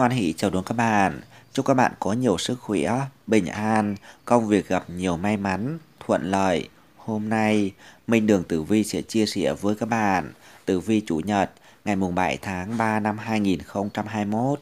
Hoan hỷ chào đón các bạn. Chúc các bạn có nhiều sức khỏe, bình an, công việc gặp nhiều may mắn, thuận lợi. Hôm nay, Minh Đường Tử Vi sẽ chia sẻ với các bạn Tử Vi Chủ nhật ngày mùng 7 tháng 3 năm 2021.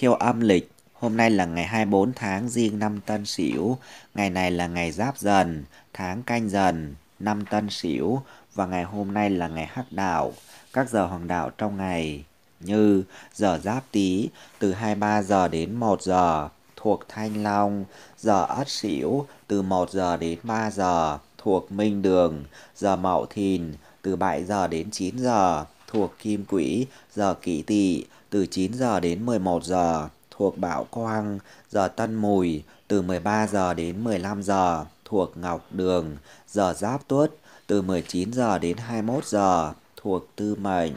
Theo âm lịch, hôm nay là ngày 24 tháng riêng năm Tân Sửu, ngày này là ngày Giáp Dần, tháng Canh Dần, năm Tân Sửu và ngày hôm nay là ngày Hắc Đạo. Các giờ hoàng đạo trong ngày như giờ Giáp Tý từ 23 giờ đến 1 giờ thuộc Thanh Long, giờ Ất Sửu từ 1 giờ đến 3 giờ thuộc Minh Đường, giờ Mậu Thìn từ 7 giờ đến 9 giờ thuộc Kim Quỹ, giờ Kỷ Tỵ từ 9 giờ đến 11 giờ thuộc Bảo Quang, giờ Tân Mùi từ 13 giờ đến 15 giờ thuộc Ngọc Đường, giờ Giáp Tuất từ 19 giờ đến 21 giờ thuộc Tư Mệnh.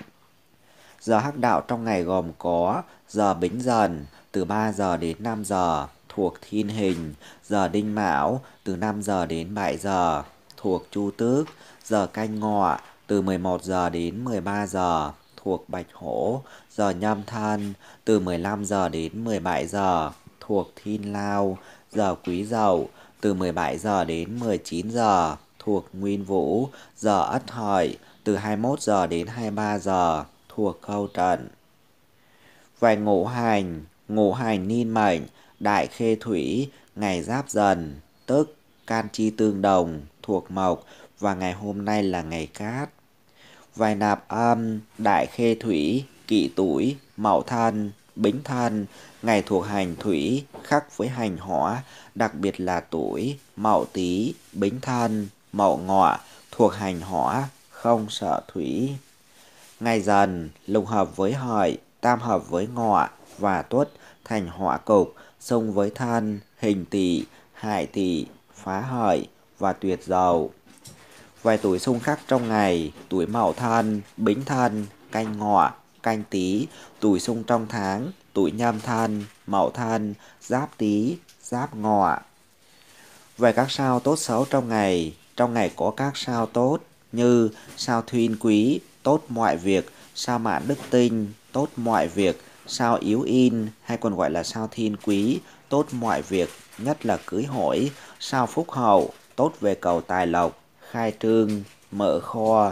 Giờ hắc đạo trong ngày gồm có giờ bính dần từ 3 giờ đến 5 giờ thuộc thiên hình, giờ đinh mão từ 5 giờ đến 7 giờ thuộc chu tước, giờ canh ngọ từ 11 giờ đến 13 giờ thuộc bạch hổ, giờ nhâm thân từ 15 giờ đến 17 giờ thuộc thiên lao, giờ quý dậu từ 17 giờ đến 19 giờ thuộc nguyên vũ, giờ ất hợi từ 21 giờ đến 23 giờ thuộc câu trận. Về ngũ hành, ngũ hành niên mệnh, đại khê thủy, ngày giáp dần, tức can chi tương đồng, thuộc mộc và ngày hôm nay là ngày cát. Vài nạp âm, đại khê thủy, kỵ tuổi, mậu thân, bính thân, ngày thuộc hành thủy, khắc với hành hỏa, đặc biệt là tuổi, mậu tý, bính thân, mậu ngọ, thuộc hành hỏa, không sợ thủy. Ngày dần, lục hợp với hợi, tam hợp với ngọ và tuất thành họa cục, xung với thân, hình tỵ hại tỵ phá hợi và tuyệt dầu. Vài tuổi xung khắc trong ngày, tuổi mậu thân, bính thân, canh ngọ, canh tý tuổi xung trong tháng, tuổi nhâm thân, mậu thân, giáp tý giáp ngọ. Về các sao tốt xấu trong ngày, trong ngày có các sao tốt như sao thuyên quý, tốt mọi việc, sao mạn đức tinh, tốt mọi việc, sao yếu in hay còn gọi là sao thiên quý, tốt mọi việc, nhất là cưới hỏi, sao phúc hậu, tốt về cầu tài lộc, khai trương, mở kho.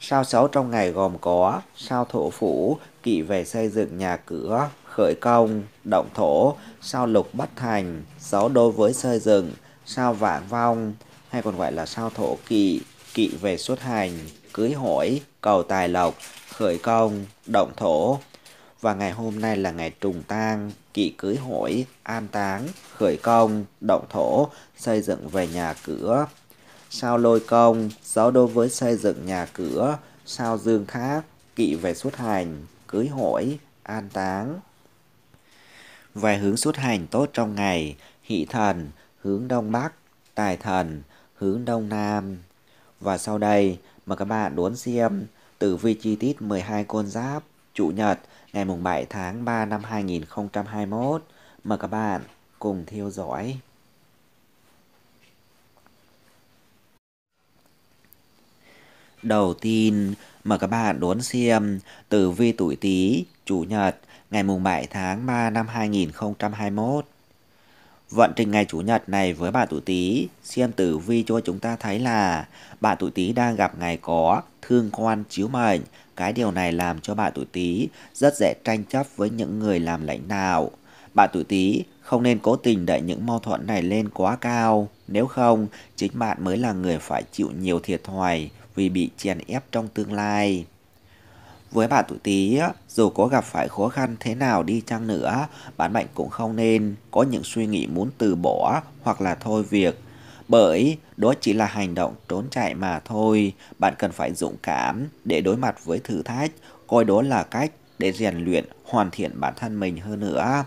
Sao xấu trong ngày gồm có sao thổ phủ, kỵ về xây dựng nhà cửa, khởi công, động thổ, sao lục bất thành, xấu đối với xây dựng, sao vạn vong, hay còn gọi là sao thổ kỵ, kỵ về xuất hành, cưới hỏi, cầu tài lộc, khởi công, động thổ. Và ngày hôm nay là ngày trùng tang, kỵ cưới hỏi, an táng, khởi công, động thổ, xây dựng về nhà cửa. Sao lôi công, giáo đối với xây dựng nhà cửa, sao dương khác, kỵ về xuất hành, cưới hỏi, an táng. Về hướng xuất hành tốt trong ngày, hỷ thần, hướng đông bắc, tài thần, hướng đông nam, và sau đây, mời các bạn đón xem tử vi chi tiết 12 con giáp Chủ nhật ngày mùng 7 tháng 3 năm 2021. Mời các bạn cùng theo dõi. Đầu tiên, mời các bạn đón xem tử vi tuổi Tý, Chủ nhật ngày mùng 7 tháng 3 năm 2021. Vận trình ngày Chủ nhật này với bà tuổi Tý, xem tử vi cho chúng ta thấy là bà tuổi Tý đang gặp ngày có thương quan chiếu mệnh. Cái điều này làm cho bà tuổi Tý rất dễ tranh chấp với những người làm lãnh đạo. Bà tuổi Tý không nên cố tình đẩy những mâu thuẫn này lên quá cao, nếu không chính bạn mới là người phải chịu nhiều thiệt thòi vì bị chèn ép trong tương lai. Với bạn tuổi Tý, dù có gặp phải khó khăn thế nào đi chăng nữa, bạn mệnh cũng không nên có những suy nghĩ muốn từ bỏ hoặc là thôi việc. Bởi đó chỉ là hành động trốn chạy mà thôi, bạn cần phải dũng cảm để đối mặt với thử thách, coi đó là cách để rèn luyện, hoàn thiện bản thân mình hơn nữa.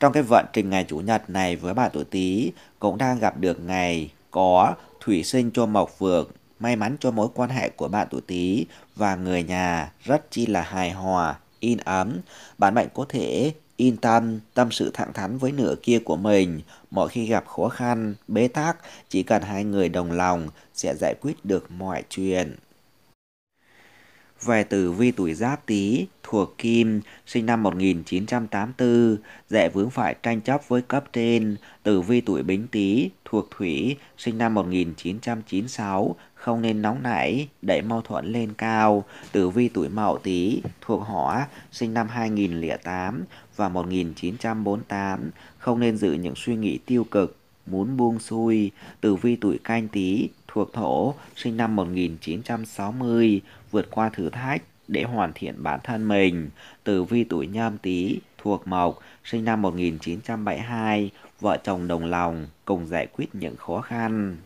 Trong cái vận trình ngày Chủ nhật này với bạn tuổi Tý cũng đang gặp được ngày có thủy sinh cho mộc vượng, may mắn cho mối quan hệ của bạn tuổi Tý và người nhà rất chi là hài hòa, yên ấm. Bạn bệnh có thể yên tâm, tâm sự thẳng thắn với nửa kia của mình. Mỗi khi gặp khó khăn, bế tắc, chỉ cần hai người đồng lòng sẽ giải quyết được mọi chuyện về tử vi tuổi giáp tý thuộc kim sinh năm 1984 dễ vướng phải tranh chấp với cấp trên tử vi tuổi bính tý thuộc thủy sinh năm 1996 không nên nóng nảy đẩy mâu thuẫn lên cao tử vi tuổi mậu tý thuộc hỏa sinh năm 2008 và 1948 không nên giữ những suy nghĩ tiêu cực muốn buông xuôi tử vi tuổi canh tý thuộc thổ sinh năm 1960 vượt qua thử thách để hoàn thiện bản thân mình. Tử vi tuổi nhâm tý thuộc mộc sinh năm 1972 vợ chồng đồng lòng cùng giải quyết những khó khăn.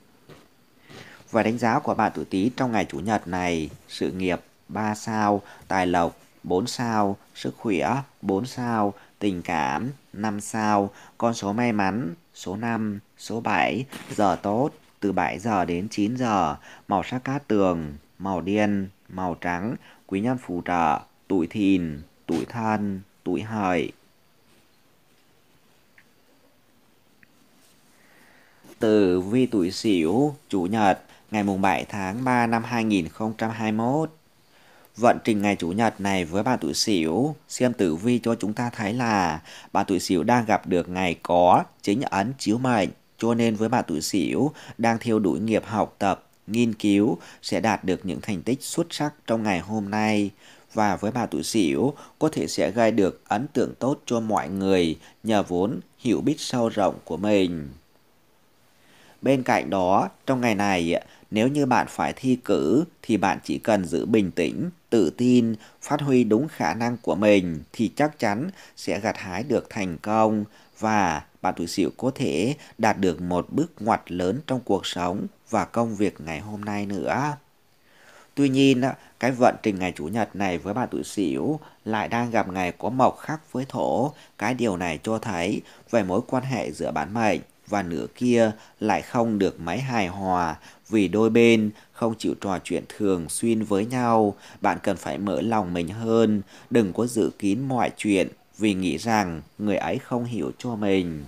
Và đánh giá của bạn tuổi Tý trong ngày chủ nhật này, sự nghiệp 3 sao, tài lộc 4 sao, sức khỏe 4 sao, tình cảm 5 sao, con số may mắn số 5, số 7, giờ tốt từ 7 giờ đến 9 giờ, màu sắc cát tường, màu đen, màu trắng, quý nhân phù trợ, tuổi thìn, tuổi thân, tuổi hợi. Tử vi tuổi sửu, chủ nhật, ngày mùng 7 tháng 3 năm 2021. Vận trình ngày chủ nhật này với bạn tuổi Sửu xem tử vi cho chúng ta thấy là bạn tuổi Sửu đang gặp được ngày có chính ấn chiếu mệnh cho nên với bạn tuổi Sửu đang theo đuổi nghiệp học tập, nghiên cứu sẽ đạt được những thành tích xuất sắc trong ngày hôm nay và với bà tuổi Sửu có thể sẽ gây được ấn tượng tốt cho mọi người nhờ vốn hiểu biết sâu rộng của mình. Bên cạnh đó, trong ngày này, nếu như bạn phải thi cử thì bạn chỉ cần giữ bình tĩnh, tự tin, phát huy đúng khả năng của mình thì chắc chắn sẽ gặt hái được thành công và bạn tuổi Sửu có thể đạt được một bước ngoặt lớn trong cuộc sống và công việc ngày hôm nay nữa. Tuy nhiên, cái vận trình ngày Chủ nhật này với bạn tuổi Sửu lại đang gặp ngày có mộc khắc với thổ. Cái điều này cho thấy về mối quan hệ giữa bản mệnh và nửa kia lại không được mấy hài hòa vì đôi bên không chịu trò chuyện thường xuyên với nhau. Bạn cần phải mở lòng mình hơn, đừng có giữ kín mọi chuyện vì nghĩ rằng người ấy không hiểu cho mình.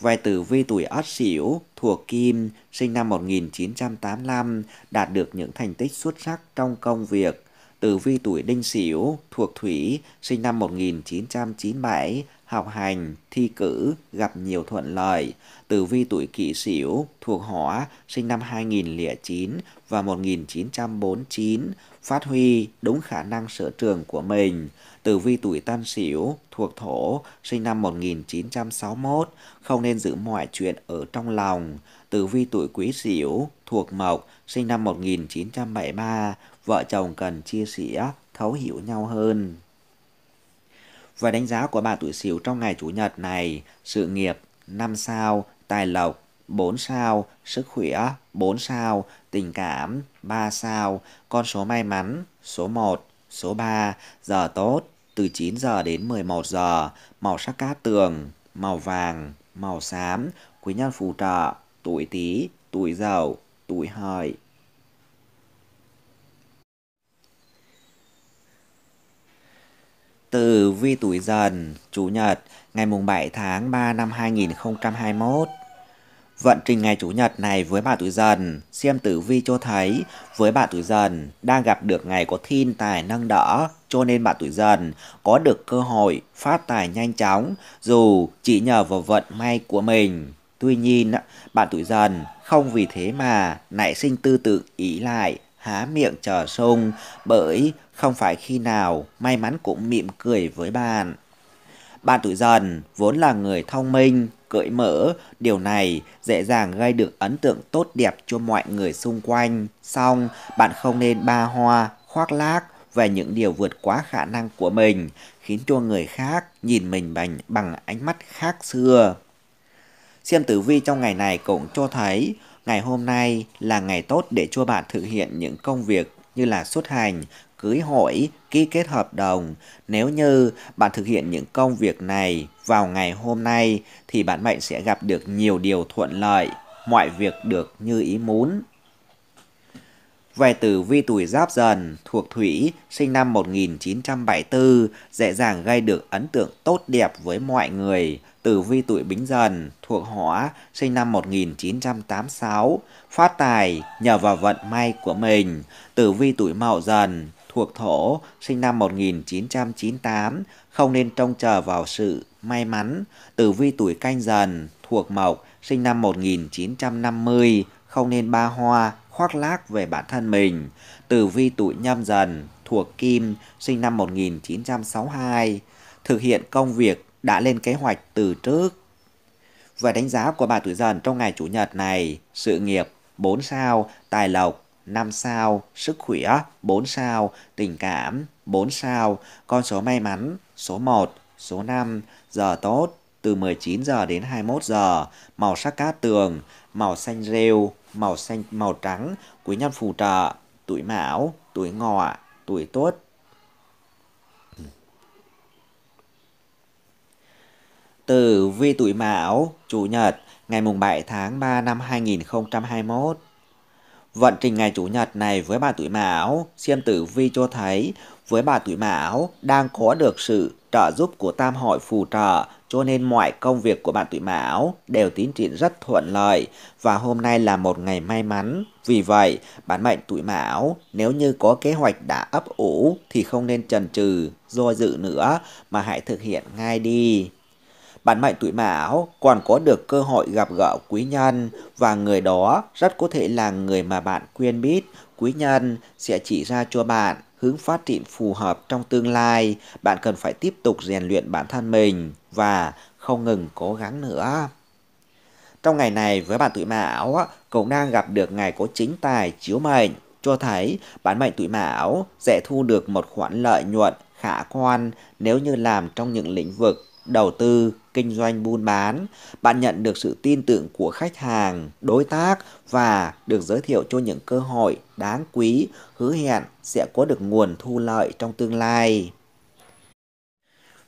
Vài tử vi tuổi Ất Sửu thuộc Kim, sinh năm 1985, đạt được những thành tích xuất sắc trong công việc. Tử vi tuổi Đinh Sửu thuộc Thủy, sinh năm 1997, học hành, thi cử gặp nhiều thuận lợi. Tử vi tuổi Kỷ Sửu thuộc Hỏa, sinh năm 2009 và 1949, phát huy đúng khả năng sở trường của mình tử vi tuổi Tân Sửu thuộc thổ, sinh năm 1961, không nên giữ mọi chuyện ở trong lòng. Tử vi tuổi Quý Sửu thuộc mộc, sinh năm 1973, vợ chồng cần chia sẻ, thấu hiểu nhau hơn. Và đánh giá của bà tuổi Sửu trong ngày chủ nhật này, sự nghiệp 5 sao, tài lộc 4 sao, sức khỏe 4 sao, tình cảm 3 sao, con số may mắn số 1. Số 3. Giờ tốt, từ 9 giờ đến 11 giờ, màu sắc cát tường, màu vàng, màu xám, quý nhân phù trợ, tuổi Tý, tuổi Dậu, tuổi Hợi. Từ vi tuổi dần, Chủ nhật, ngày mùng 7 tháng 3 năm 2021. Vận trình ngày Chủ nhật này với bạn tuổi dần, xem tử vi cho thấy với bạn tuổi dần đang gặp được ngày có thiên tài nâng đỡ, cho nên bạn tuổi dần có được cơ hội phát tài nhanh chóng dù chỉ nhờ vào vận may của mình. Tuy nhiên, bạn tuổi dần không vì thế mà nảy sinh tư tưởng ý lại, há miệng chờ sung bởi không phải khi nào may mắn cũng mỉm cười với bạn. Bạn tuổi dần vốn là người thông minh, cởi mở, điều này dễ dàng gây được ấn tượng tốt đẹp cho mọi người xung quanh. Song, bạn không nên ba hoa, khoác lác về những điều vượt quá khả năng của mình, khiến cho người khác nhìn mình bằng, bằng ánh mắt khác xưa. Xem tử vi trong ngày này cũng cho thấy ngày hôm nay là ngày tốt để cho bạn thực hiện những công việc như là xuất hành, cưới hỏi, ký kết hợp đồng. Nếu như bạn thực hiện những công việc này vào ngày hôm nay thì bạn mệnh sẽ gặp được nhiều điều thuận lợi, mọi việc được như ý muốn. Về tử vi tuổi giáp dần, thuộc thủy, sinh năm 1974, dễ dàng gây được ấn tượng tốt đẹp với mọi người. Tử vi tuổi bính dần, thuộc hỏa, sinh năm 1986, phát tài nhờ vào vận may của mình. Tử vi tuổi mậu dần, thuộc thổ sinh năm 1998 không nên trông chờ vào sự may mắn. Tử vi tuổi canh dần thuộc mộc sinh năm 1950 không nên ba hoa khoác lác về bản thân mình. Tử vi tuổi nhâm dần thuộc kim sinh năm 1962 thực hiện công việc đã lên kế hoạch từ trước. Và đánh giá của bà tuổi dần trong ngày chủ nhật này, sự nghiệp 4 sao, tài lộc 5 sao, sức khỏe 4 sao, tình cảm 4 sao, con số may mắn số 1, số 5, giờ tốt từ 19 giờ đến 21 giờ, màu sắc cát tường, màu xanh rêu, màu xanh màu trắng, quý nhân phù trợ, tuổi Mão, tuổi Ngọ, tuổi Tuất. từ vi tuổi Mão, chủ nhật, ngày mùng 7 tháng 3 năm 2021. Vận trình ngày Chủ nhật này với bà tuổi Mão, xem tử vi cho thấy với bà tuổi Mão đang có được sự trợ giúp của tam hội phù trợ cho nên mọi công việc của bạn tuổi Mão đều tiến triển rất thuận lợi và hôm nay là một ngày may mắn. Vì vậy, bản mệnh tuổi Mão nếu như có kế hoạch đã ấp ủ thì không nên chần chừ, do dự nữa mà hãy thực hiện ngay đi. Bạn mệnh tuổi Mão còn có được cơ hội gặp gỡ quý nhân và người đó rất có thể là người mà bạn quen biết. Quý nhân sẽ chỉ ra cho bạn hướng phát triển phù hợp trong tương lai. Bạn cần phải tiếp tục rèn luyện bản thân mình và không ngừng cố gắng nữa. Trong ngày này với bạn tuổi Mão cũng đang gặp được ngày có chính tài chiếu mệnh cho thấy bản mệnh tuổi Mão sẽ thu được một khoản lợi nhuận khả quan nếu như làm trong những lĩnh vực đầu tư, kinh doanh buôn bán, bạn nhận được sự tin tưởng của khách hàng, đối tác và được giới thiệu cho những cơ hội đáng quý, hứa hẹn sẽ có được nguồn thu lợi trong tương lai.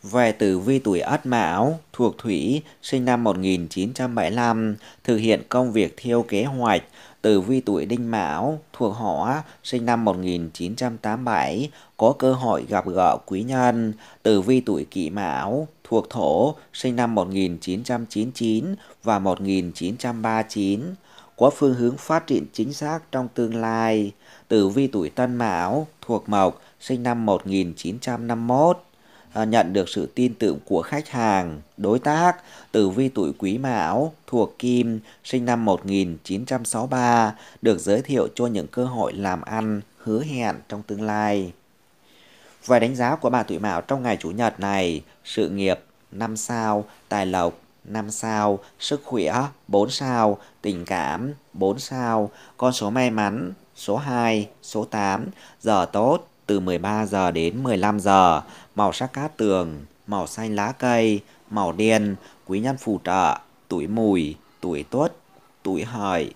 Về tử vi tuổi Ất Mão, thuộc Thủy, sinh năm 1975, thực hiện công việc theo kế hoạch, Tử vi tuổi Đinh Mão thuộc họ sinh năm 1987 có cơ hội gặp gỡ quý nhân. Tử vi tuổi Kỷ Mão thuộc thổ sinh năm 1999 và 1939 có phương hướng phát triển chính xác trong tương lai. Tử vi tuổi Tân Mão thuộc mộc sinh năm 1951 À, nhận được sự tin tưởng của khách hàng, đối tác, tử vi tuổi quý mão, thuộc kim, sinh năm 1963, được giới thiệu cho những cơ hội làm ăn, hứa hẹn trong tương lai. Vài đánh giá của bà tuổi mão trong ngày Chủ nhật này, sự nghiệp 5 sao, tài lộc 5 sao, sức khỏe 4 sao, tình cảm 4 sao, con số may mắn số 2, số 8, giờ tốt từ 13 giờ đến 15 giờ, màu sắc cá tường, màu xanh lá cây, màu đen, quý nhân phù trợ, tuổi mùi, tuổi tuất, tuổi hợi.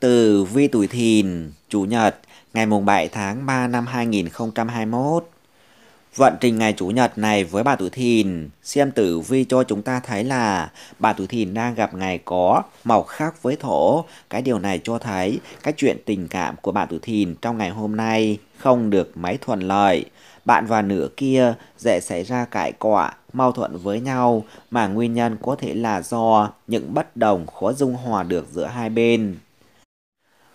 Từ vi tuổi thìn, Chủ nhật, ngày mùng 7 tháng 3 năm 2021. Vận trình ngày Chủ nhật này với bà tuổi Thìn, xem tử vi cho chúng ta thấy là bà tuổi Thìn đang gặp ngày có màu khác với thổ. Cái điều này cho thấy các chuyện tình cảm của bà tuổi Thìn trong ngày hôm nay không được mấy thuận lợi. Bạn và nửa kia dễ xảy ra cãi cọ, mâu thuẫn với nhau mà nguyên nhân có thể là do những bất đồng khó dung hòa được giữa hai bên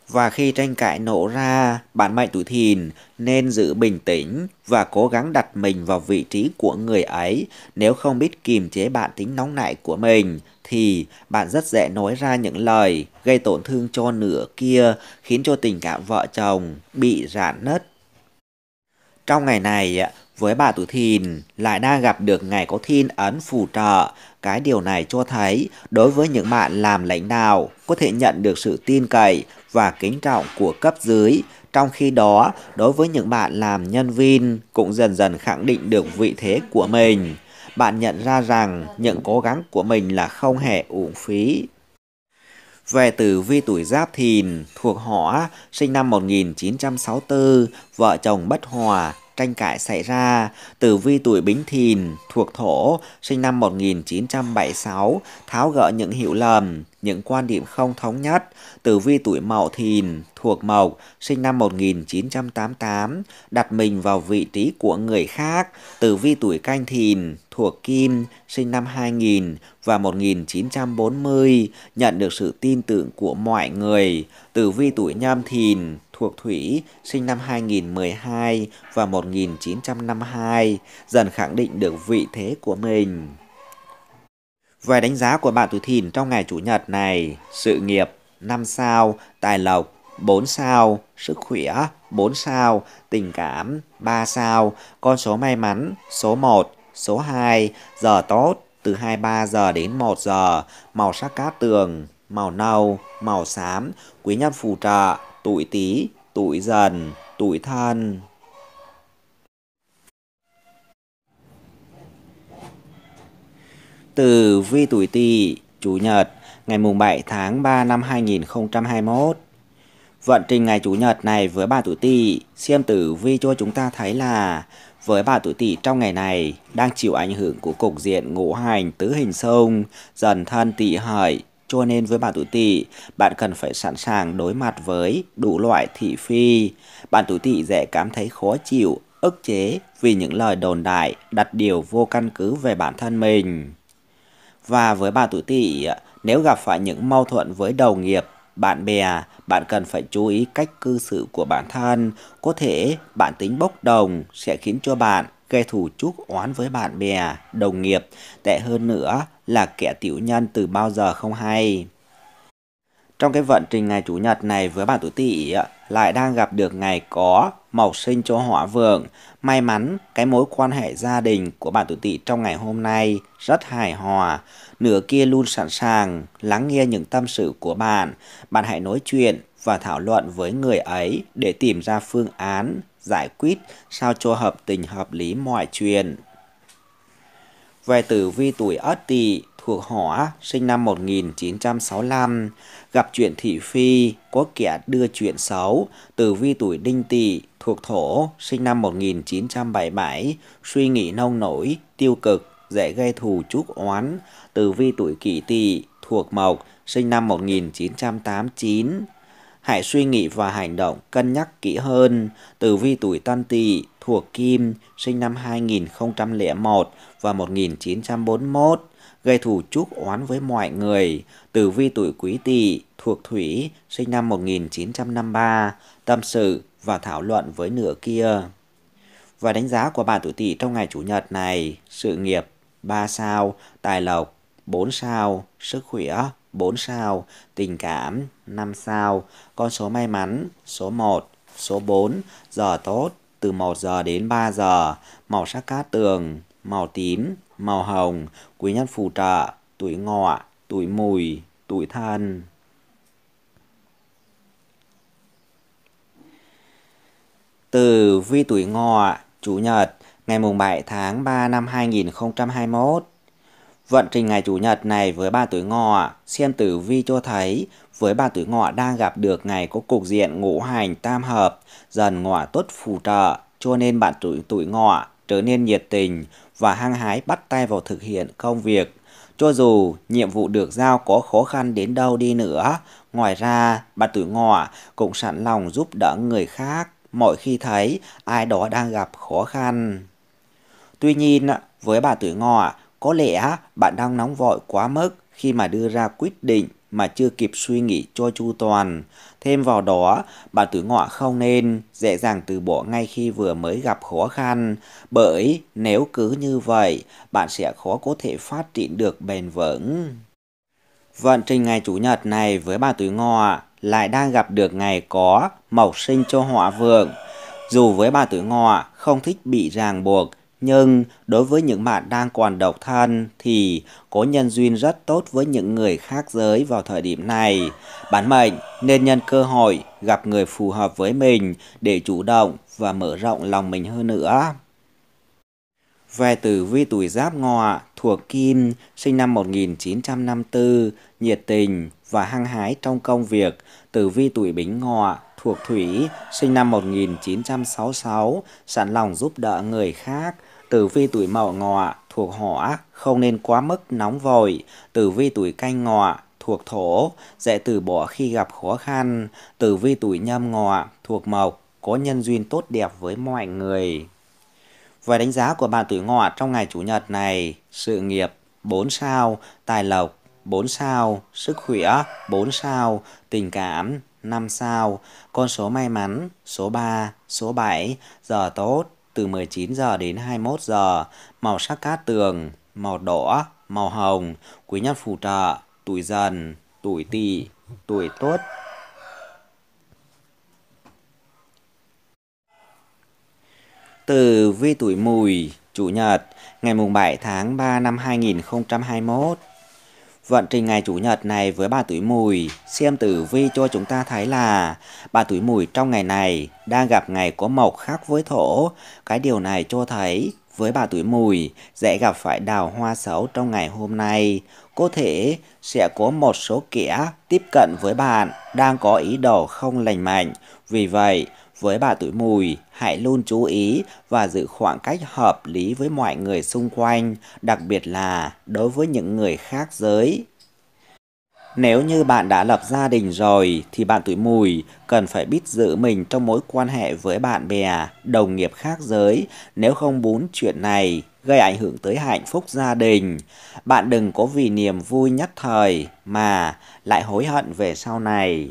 và khi tranh cãi nổ ra, bạn mệnh tuổi thìn nên giữ bình tĩnh và cố gắng đặt mình vào vị trí của người ấy. Nếu không biết kiềm chế bản tính nóng nảy của mình thì bạn rất dễ nói ra những lời gây tổn thương cho nửa kia, khiến cho tình cảm vợ chồng bị rạn nứt. Trong ngày này, với bà tuổi thìn lại đang gặp được ngày có thiên ấn phù trợ. Cái điều này cho thấy đối với những bạn làm lãnh đạo có thể nhận được sự tin cậy và kính trọng của cấp dưới. Trong khi đó, đối với những bạn làm nhân viên cũng dần dần khẳng định được vị thế của mình. Bạn nhận ra rằng những cố gắng của mình là không hề uổng phí. Về tử vi tuổi Giáp Thìn, thuộc họ, sinh năm 1964, vợ chồng bất hòa, tranh cãi xảy ra. Tử vi tuổi Bính Thìn, thuộc thổ, sinh năm 1976, tháo gỡ những hiểu lầm, những quan điểm không thống nhất. Tử vi tuổi Mậu Thìn, thuộc Mộc, sinh năm 1988, đặt mình vào vị trí của người khác. Tử vi tuổi Canh Thìn, thuộc Kim, sinh năm 2000 và 1940, nhận được sự tin tưởng của mọi người. Tử vi tuổi Nhâm Thìn, thuộc Thủy, sinh năm 2012 và 1952, dần khẳng định được vị thế của mình. Về đánh giá của bạn tuổi thìn trong ngày Chủ nhật này, sự nghiệp 5 sao, tài lộc 4 sao, sức khỏe 4 sao, tình cảm 3 sao, con số may mắn số 1, số 2, giờ tốt từ 23 giờ đến 1 giờ, màu sắc cát tường, màu nâu, màu xám, quý nhân phù trợ, tuổi Tý, tuổi Dần, tuổi Thân. Từ vi tuổi Tỵ, Chủ nhật, ngày mùng 7 tháng 3 năm 2021. Vận trình ngày Chủ nhật này với bà tuổi Tỵ, xem tử vi cho chúng ta thấy là với bà tuổi Tỵ trong ngày này đang chịu ảnh hưởng của cục diện ngũ hành tứ hình sông dần thân Tỵ hợi cho nên với bạn tuổi tỵ, bạn cần phải sẵn sàng đối mặt với đủ loại thị phi. Bạn tuổi tỵ dễ cảm thấy khó chịu, ức chế vì những lời đồn đại, đặt điều vô căn cứ về bản thân mình. Và với bạn tuổi tỵ, nếu gặp phải những mâu thuẫn với đồng nghiệp, bạn bè, bạn cần phải chú ý cách cư xử của bản thân. Có thể bạn tính bốc đồng sẽ khiến cho bạn gây thù chúc oán với bạn bè, đồng nghiệp, tệ hơn nữa là kẻ tiểu nhân từ bao giờ không hay. Trong cái vận trình ngày Chủ nhật này với bạn tuổi tỵ lại đang gặp được ngày có màu sinh cho hỏa vượng. May mắn, cái mối quan hệ gia đình của bạn tuổi tỵ trong ngày hôm nay rất hài hòa nửa kia luôn sẵn sàng lắng nghe những tâm sự của bạn. Bạn hãy nói chuyện và thảo luận với người ấy để tìm ra phương án giải quyết sao cho hợp tình hợp lý mọi chuyện. Về tử vi tuổi Ất Tỵ thuộc Hỏa, sinh năm 1965, gặp chuyện thị phi, có kẻ đưa chuyện xấu, tử vi tuổi Đinh Tỵ thuộc Thổ, sinh năm 1977, suy nghĩ nông nổi, tiêu cực, dễ gây thù chúc oán, tử vi tuổi kỷ tỵ, thuộc mộc, sinh năm 1989. Hãy suy nghĩ và hành động cân nhắc kỹ hơn. Tử vi tuổi Tân Tỵ thuộc Kim, sinh năm 2001 và 1941, gây thù chúc oán với mọi người. Tử vi tuổi Quý Tỵ thuộc Thủy, sinh năm 1953, tâm sự và thảo luận với nửa kia. Và đánh giá của bà tuổi Tỵ trong ngày chủ nhật này, sự nghiệp 3 sao, tài lộc 4 sao, sức khỏe 4 sao, tình cảm 5 sao, con số may mắn số 1, số 4, giờ tốt từ 1 giờ đến 3 giờ, màu sắc cát tường, màu tím, màu hồng, quý nhân phù trợ, tuổi ngọ, tuổi mùi, tuổi thân. Từ vi tuổi ngọ, chủ nhật, ngày mùng 7 tháng 3 năm 2021. Vận trình ngày Chủ nhật này với ba tuổi ngọ, xem tử vi cho thấy với ba tuổi ngọ đang gặp được ngày có cục diện ngũ hành tam hợp, dần ngọ tốt phù trợ, cho nên bạn tuổi tuổi ngọ trở nên nhiệt tình và hăng hái bắt tay vào thực hiện công việc. Cho dù nhiệm vụ được giao có khó khăn đến đâu đi nữa, ngoài ra bạn tuổi ngọ cũng sẵn lòng giúp đỡ người khác mỗi khi thấy ai đó đang gặp khó khăn. Tuy nhiên, với bà tuổi ngọ, có lẽ bạn đang nóng vội quá mức khi mà đưa ra quyết định mà chưa kịp suy nghĩ cho chu toàn. Thêm vào đó, bà tuổi ngọ không nên dễ dàng từ bỏ ngay khi vừa mới gặp khó khăn, bởi nếu cứ như vậy, bạn sẽ khó có thể phát triển được bền vững. Vận trình ngày Chủ nhật này với bà tuổi ngọ lại đang gặp được ngày có màu sinh cho họa vượng. Dù với bà tuổi ngọ không thích bị ràng buộc, nhưng đối với những bạn đang còn độc thân thì có nhân duyên rất tốt với những người khác giới vào thời điểm này. Bản mệnh nên nhân cơ hội gặp người phù hợp với mình để chủ động và mở rộng lòng mình hơn nữa. Về tử vi tuổi giáp ngọ thuộc Kim, sinh năm 1954, nhiệt tình và hăng hái trong công việc. Tử vi tuổi bính ngọ thuộc Thủy, sinh năm 1966, sẵn lòng giúp đỡ người khác, Tử vi tuổi mậu ngọ thuộc hỏa, không nên quá mức nóng vội. Tử vi tuổi canh ngọ thuộc thổ, dễ từ bỏ khi gặp khó khăn. Tử vi tuổi nhâm ngọ thuộc mộc, có nhân duyên tốt đẹp với mọi người. Và đánh giá của bạn tuổi ngọ trong ngày chủ nhật này, sự nghiệp 4 sao, tài lộc 4 sao, sức khỏe 4 sao, tình cảm 5 sao, con số may mắn số 3, số 7, giờ tốt từ 19 giờ đến 21 giờ, màu sắc cát tường, màu đỏ, màu hồng, quý nhân phù trợ, tuổi dần, tuổi tỵ, tuổi tuất. Từ vi tuổi mùi, chủ nhật, ngày mùng 7 tháng 3 năm 2021. Vận trình ngày Chủ nhật này với bà tuổi Mùi, xem tử vi cho chúng ta thấy là bà tuổi Mùi trong ngày này đang gặp ngày có mộc khác với thổ. Cái điều này cho thấy với bà tuổi Mùi dễ gặp phải đào hoa xấu trong ngày hôm nay. Có thể sẽ có một số kẻ tiếp cận với bạn đang có ý đồ không lành mạnh. Vì vậy, với bà tuổi mùi, hãy luôn chú ý và giữ khoảng cách hợp lý với mọi người xung quanh, đặc biệt là đối với những người khác giới. Nếu như bạn đã lập gia đình rồi thì bạn tuổi mùi cần phải biết giữ mình trong mối quan hệ với bạn bè, đồng nghiệp khác giới nếu không muốn chuyện này gây ảnh hưởng tới hạnh phúc gia đình. Bạn đừng có vì niềm vui nhất thời mà lại hối hận về sau này.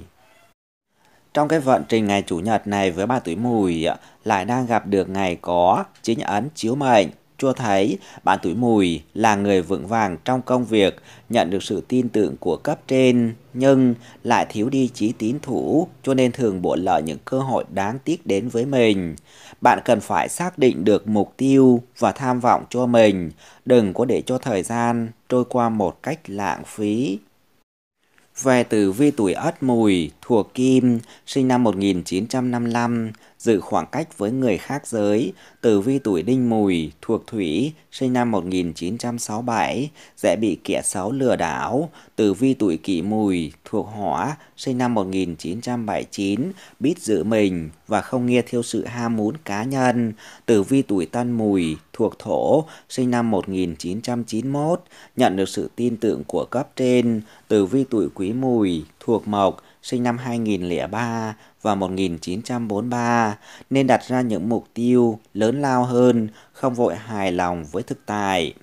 Trong cái vận trình ngày Chủ nhật này với bà tuổi mùi lại đang gặp được ngày có chính ấn chiếu mệnh. Cho thấy bạn tuổi mùi là người vững vàng trong công việc, nhận được sự tin tưởng của cấp trên nhưng lại thiếu đi trí tín thủ cho nên thường buồn lỡ những cơ hội đáng tiếc đến với mình. Bạn cần phải xác định được mục tiêu và tham vọng cho mình, đừng có để cho thời gian trôi qua một cách lãng phí về từ vi tuổi Ất Mùi, thuộc Kim, sinh năm 1955, giữ khoảng cách với người khác giới, tử vi tuổi đinh mùi, thuộc thủy, sinh năm 1967, dễ bị kẻ xấu lừa đảo, tử vi tuổi kỷ mùi, thuộc hỏa, sinh năm 1979, biết giữ mình và không nghe theo sự ham muốn cá nhân, tử vi tuổi tân mùi, thuộc thổ, sinh năm 1991, nhận được sự tin tưởng của cấp trên, tử vi tuổi quý mùi, thuộc mộc, sinh năm 2003 và 1943 nên đặt ra những mục tiêu lớn lao hơn, không vội hài lòng với thực tài.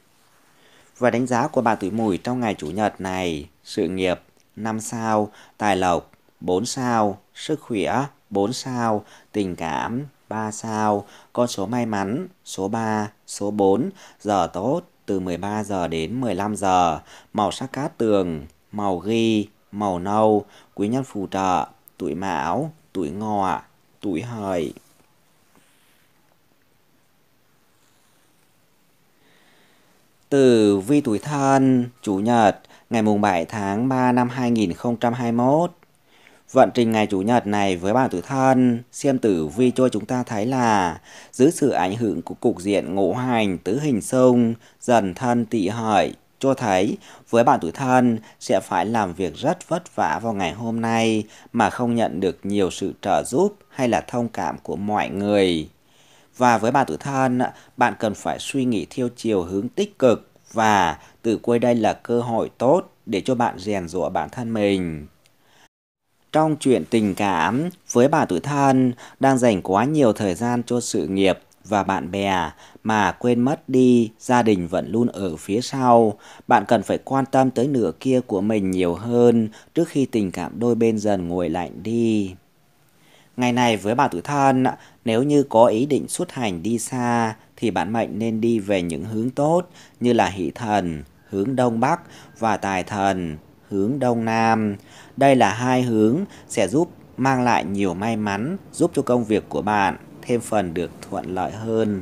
Và đánh giá của bà tuổi mùi trong ngày Chủ nhật này, sự nghiệp 5 sao, tài lộc 4 sao, sức khỏe 4 sao, tình cảm 3 sao, con số may mắn số 3, số 4, giờ tốt từ 13 giờ đến 15 giờ, màu sắc cát tường, màu ghi màu nâu, quý nhân phù trợ, tuổi mão, tuổi ngọ, tuổi hợi. từ vi tuổi thân, Chủ nhật, ngày mùng 7 tháng 3 năm 2021. Vận trình ngày Chủ nhật này với bạn tuổi thân, xem tử vi cho chúng ta thấy là dưới sự ảnh hưởng của cục diện ngũ hành tứ hình sông dần thân tị hợi, cho thấy với bạn tuổi thân sẽ phải làm việc rất vất vả vào ngày hôm nay mà không nhận được nhiều sự trợ giúp hay là thông cảm của mọi người. Và với bạn tuổi thân, bạn cần phải suy nghĩ theo chiều hướng tích cực và từ quê đây là cơ hội tốt để cho bạn rèn rũa bản thân mình. Trong chuyện tình cảm, với bạn tuổi thân đang dành quá nhiều thời gian cho sự nghiệp và bạn bè mà quên mất đi gia đình vẫn luôn ở phía sau. Bạn cần phải quan tâm tới nửa kia của mình nhiều hơn trước khi tình cảm đôi bên dần nguội lạnh đi. Ngày này với bạn tử thân, nếu như có ý định xuất hành đi xa thì bạn mệnh nên đi về những hướng tốt như là hỷ thần, hướng đông bắc và tài thần, hướng đông nam. Đây là hai hướng sẽ giúp mang lại nhiều may mắn, giúp cho công việc của bạn thêm phần được thuận lợi hơn.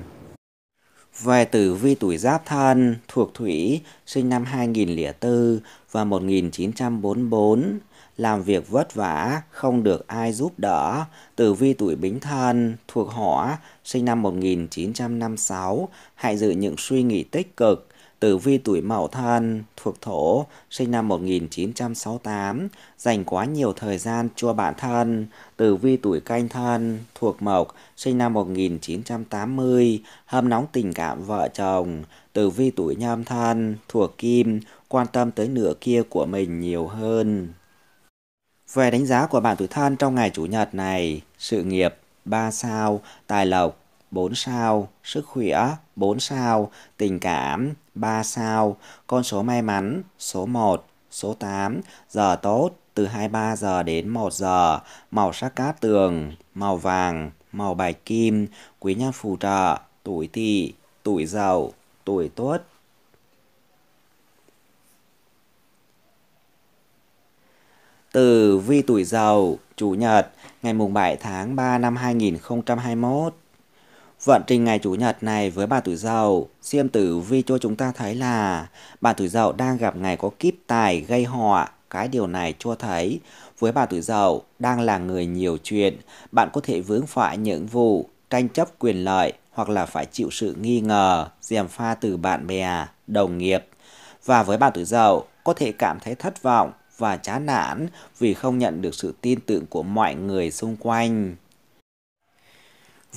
Về tử vi tuổi Giáp Thân, thuộc Thủy, sinh năm 2004 và 1944, làm việc vất vả, không được ai giúp đỡ. Tử vi tuổi Bính Thân, thuộc Hỏa, sinh năm 1956, hãy giữ những suy nghĩ tích cực, Tử vi tuổi Mậu Thân thuộc Thổ, sinh năm 1968, dành quá nhiều thời gian cho bản thân. Tử vi tuổi Canh Thân thuộc Mộc, sinh năm 1980, hâm nóng tình cảm vợ chồng. Tử vi tuổi Nhâm Thân thuộc Kim, quan tâm tới nửa kia của mình nhiều hơn. Về đánh giá của bạn tuổi Thân trong ngày Chủ nhật này, sự nghiệp 3 sao, tài lộc 4 sao, sức khỏe 4 sao, tình cảm 3 sao, con số may mắn số 1, số 8, giờ tốt từ 23 giờ đến 1 giờ, màu sắc cát tường, màu vàng, màu bạch kim, quý nhân phù trợ, tuổi tỵ, tuổi dậu, tuổi tuất. Từ vi tuổi dậu, chủ nhật, ngày mùng 7 tháng 3 năm 2021. Vận trình ngày Chủ nhật này với bà tuổi dậu, siêm tử vi cho chúng ta thấy là bà tuổi dậu đang gặp ngày có kíp tài gây họa. Cái điều này cho thấy với bà tuổi dậu đang là người nhiều chuyện, bạn có thể vướng phải những vụ tranh chấp quyền lợi hoặc là phải chịu sự nghi ngờ, gièm pha từ bạn bè, đồng nghiệp. Và với bà tuổi dậu có thể cảm thấy thất vọng và chán nản vì không nhận được sự tin tưởng của mọi người xung quanh.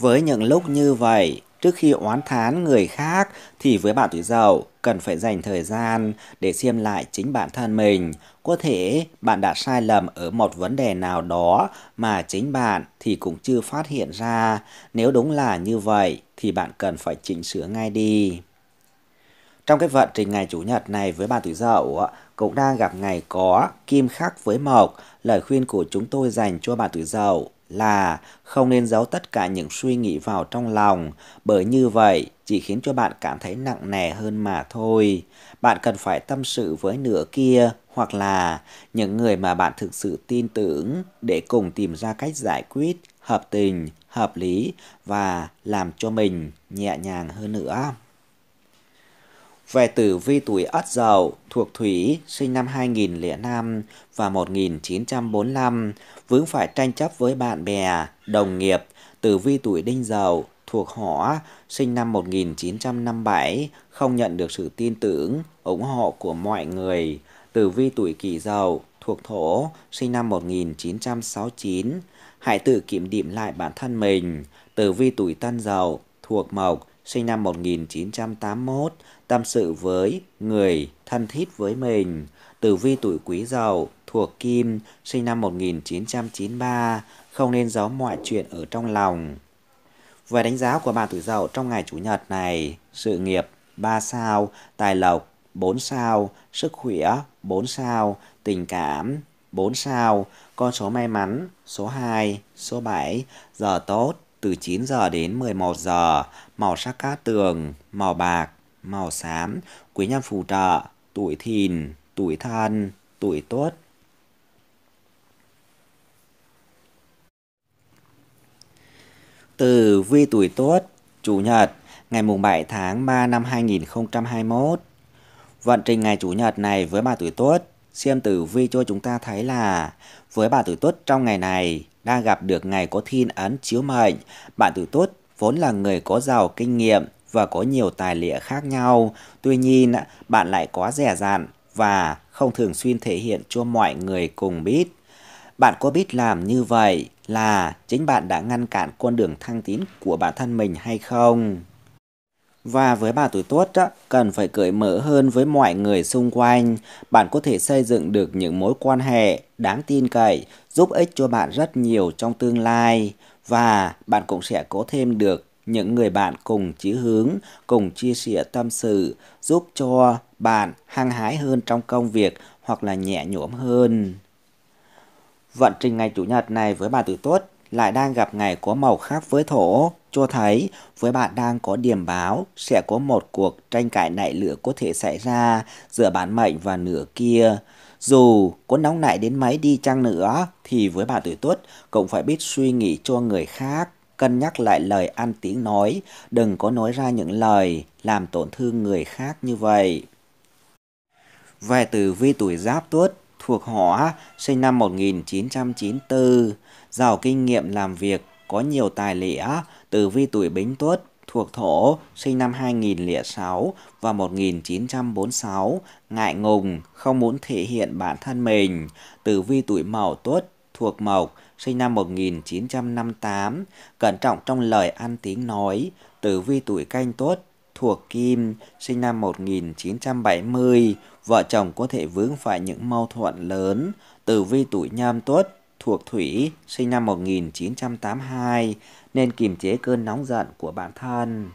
Với những lúc như vậy, trước khi oán thán người khác thì với bạn tuổi dậu cần phải dành thời gian để xem lại chính bản thân mình. Có thể bạn đã sai lầm ở một vấn đề nào đó mà chính bạn thì cũng chưa phát hiện ra. Nếu đúng là như vậy thì bạn cần phải chỉnh sửa ngay đi. Trong cái vận trình ngày Chủ nhật này với bạn tuổi dậu cũng đang gặp ngày có kim khắc với mộc. Lời khuyên của chúng tôi dành cho bạn tuổi dậu là không nên giấu tất cả những suy nghĩ vào trong lòng, bởi như vậy chỉ khiến cho bạn cảm thấy nặng nề hơn mà thôi. Bạn cần phải tâm sự với nửa kia hoặc là những người mà bạn thực sự tin tưởng để cùng tìm ra cách giải quyết hợp tình, hợp lý và làm cho mình nhẹ nhàng hơn nữa về tử vi tuổi Ất Dậu thuộc Thủy sinh năm 2005 và 1945 vướng phải tranh chấp với bạn bè, đồng nghiệp. Tử vi tuổi Đinh Dậu thuộc hỏ sinh năm 1957 không nhận được sự tin tưởng, ủng hộ của mọi người. Tử vi tuổi Kỷ Dậu thuộc Thổ sinh năm 1969 hãy tự kiểm điểm lại bản thân mình. Tử vi tuổi Tân Dậu thuộc Mộc sinh năm 1981 tâm sự với người thân thiết với mình. Tử vi tuổi quý dậu thuộc kim, sinh năm 1993, không nên giấu mọi chuyện ở trong lòng. Về đánh giá của bà tuổi dậu trong ngày Chủ nhật này, sự nghiệp 3 sao, tài lộc 4 sao, sức khỏe 4 sao, tình cảm 4 sao, con số may mắn số 2, số 7, giờ tốt từ 9 giờ đến 11 giờ, màu sắc cát tường, màu bạc màu xám, quý nhân phù trợ, tuổi thìn, tuổi thân, tuổi tốt. Từ vi tuổi tốt, Chủ nhật, ngày mùng 7 tháng 3 năm 2021. Vận trình ngày Chủ nhật này với bà tuổi tốt, xem tử vi cho chúng ta thấy là với bà tuổi tốt trong ngày này đang gặp được ngày có thiên ấn chiếu mệnh, bạn tuổi tốt vốn là người có giàu kinh nghiệm, và có nhiều tài liệu khác nhau. Tuy nhiên, bạn lại quá rẻ rạn và không thường xuyên thể hiện cho mọi người cùng biết. Bạn có biết làm như vậy là chính bạn đã ngăn cản con đường thăng tiến của bản thân mình hay không? Và với bà tuổi tuất cần phải cởi mở hơn với mọi người xung quanh. Bạn có thể xây dựng được những mối quan hệ đáng tin cậy, giúp ích cho bạn rất nhiều trong tương lai. Và bạn cũng sẽ có thêm được những người bạn cùng chí hướng, cùng chia sẻ tâm sự, giúp cho bạn hăng hái hơn trong công việc hoặc là nhẹ nhõm hơn. Vận trình ngày Chủ nhật này với bà tuổi tuất lại đang gặp ngày có màu khác với thổ, cho thấy với bạn đang có điểm báo sẽ có một cuộc tranh cãi nảy lửa có thể xảy ra giữa bản mệnh và nửa kia. Dù có nóng nảy đến mấy đi chăng nữa thì với bạn tuổi tuất cũng phải biết suy nghĩ cho người khác cân nhắc lại lời ăn tiếng nói, đừng có nói ra những lời làm tổn thương người khác như vậy. Về tử vi tuổi giáp tuất thuộc hỏa, sinh năm 1994, giàu kinh nghiệm làm việc, có nhiều tài lẻ, tử vi tuổi bính tuất thuộc thổ, sinh năm 2006 và 1946, ngại ngùng, không muốn thể hiện bản thân mình, tử vi tuổi mậu tuất thuộc mộc, sinh năm 1958, cẩn trọng trong lời ăn tiếng nói, tử vi tuổi canh tốt, thuộc Kim, sinh năm 1970, vợ chồng có thể vướng phải những mâu thuẫn lớn, tử vi tuổi nhâm tuất, thuộc Thủy, sinh năm 1982, nên kiềm chế cơn nóng giận của bản thân.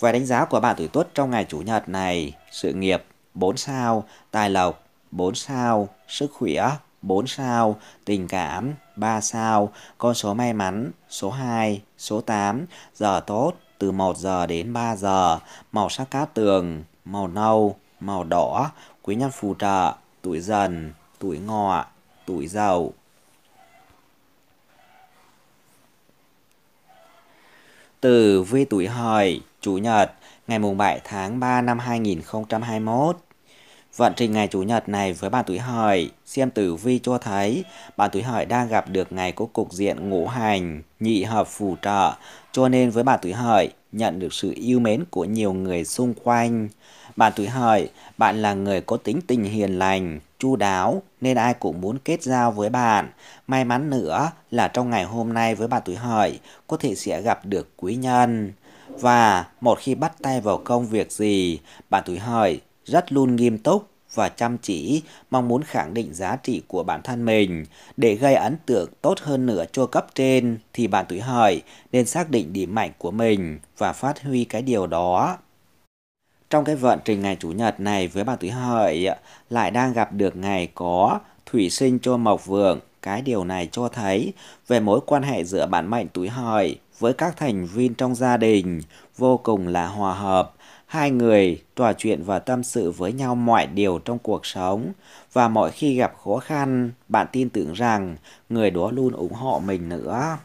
Về đánh giá của bạn tuổi tuất trong ngày Chủ nhật này, sự nghiệp 4 sao, tài lộc 4 sao, sức khỏe 4 sao, tình cảm 3 sao, con số may mắn số 2, số 8, giờ tốt từ 1 giờ đến 3 giờ, màu sắc cát tường, màu nâu, màu đỏ, quý nhân phù trợ, tuổi dần, tuổi ngọ, tuổi dậu. Từ vi tuổi hợi, chủ nhật, ngày mùng 7 tháng 3 năm 2021. Vận trình ngày Chủ nhật này với bạn tuổi hợi, xem tử vi cho thấy bạn tuổi hợi đang gặp được ngày có cục diện ngũ hành, nhị hợp phù trợ, cho nên với bạn tuổi hợi nhận được sự yêu mến của nhiều người xung quanh. Bạn tuổi hợi, bạn là người có tính tình hiền lành, chu đáo nên ai cũng muốn kết giao với bạn. May mắn nữa là trong ngày hôm nay với bạn tuổi hợi có thể sẽ gặp được quý nhân. Và một khi bắt tay vào công việc gì, bạn tuổi hợi rất luôn nghiêm túc và chăm chỉ mong muốn khẳng định giá trị của bản thân mình để gây ấn tượng tốt hơn nữa cho cấp trên thì bạn tuổi hợi nên xác định điểm mạnh của mình và phát huy cái điều đó trong cái vận trình ngày chủ nhật này với bạn tuổi hợi lại đang gặp được ngày có thủy sinh cho mộc vượng cái điều này cho thấy về mối quan hệ giữa bản mệnh tuổi hợi với các thành viên trong gia đình vô cùng là hòa hợp Hai người trò chuyện và tâm sự với nhau mọi điều trong cuộc sống và mỗi khi gặp khó khăn, bạn tin tưởng rằng người đó luôn ủng hộ mình nữa.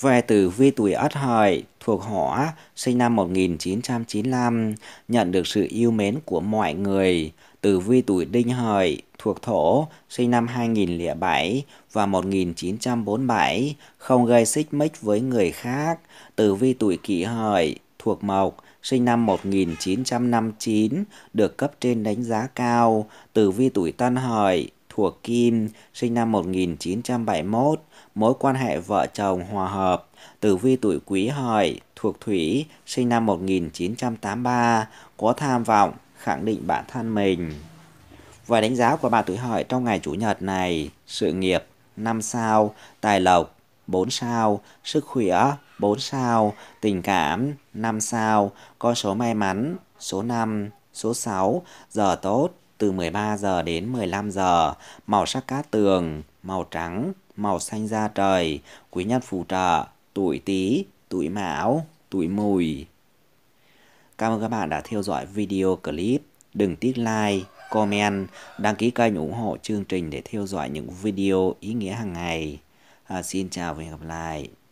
Về tử vi tuổi Ất Hợi thuộc Hỏa, sinh năm 1995, nhận được sự yêu mến của mọi người. Tử vi tuổi Đinh Hợi thuộc Thổ, sinh năm 2007 và 1947, không gây xích mích với người khác. Tử vi tuổi Kỷ Hợi thuộc Mộc, sinh năm 1959, được cấp trên đánh giá cao, Tử Vi tuổi Tân Hợi, thuộc Kim, sinh năm 1971, mối quan hệ vợ chồng hòa hợp, Tử Vi tuổi Quý Hợi, thuộc Thủy, sinh năm 1983, có tham vọng, khẳng định bản thân mình. Và đánh giá của bạn tuổi Hợi trong ngày Chủ nhật này, sự nghiệp 5 sao, tài lộc 4 sao, sức khỏe 4 sao, tình cảm 5 sao, con số may mắn số 5, số 6, giờ tốt từ 13 giờ đến 15 giờ, màu sắc cát tường, màu trắng, màu xanh da trời, quý nhân phù trợ, tuổi Tý, tuổi Mão, tuổi Mùi. Cảm ơn các bạn đã theo dõi video clip. Đừng tiếc like, comment, đăng ký kênh ủng hộ chương trình để theo dõi những video ý nghĩa hàng ngày. À, xin chào và hẹn gặp lại.